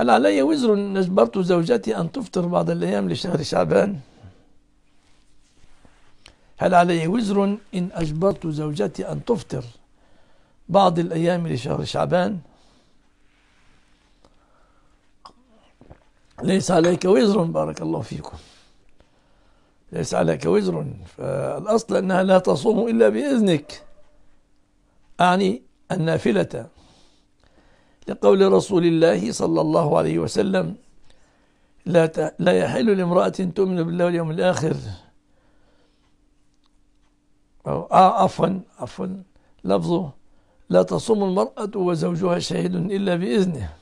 هل علي وزر إن أجبرت زوجتي أن تفطر بعض الأيام لشهر شعبان هل علي وزر إن أجبرت زوجتي أن تفطر بعض الأيام لشهر شعبان ليس عليك وزر بارك الله فيكم ليس عليك وزر فالأصل أنها لا تصوم إلا بإذنك أعني النافلة لقول رسول الله صلى الله عليه وسلم لا لا يحل لامرأة تؤمن بالله واليوم الآخر أو آه عفوا عفوا لفظه لا تصوم المرأة وزوجها شهيد إلا بإذنه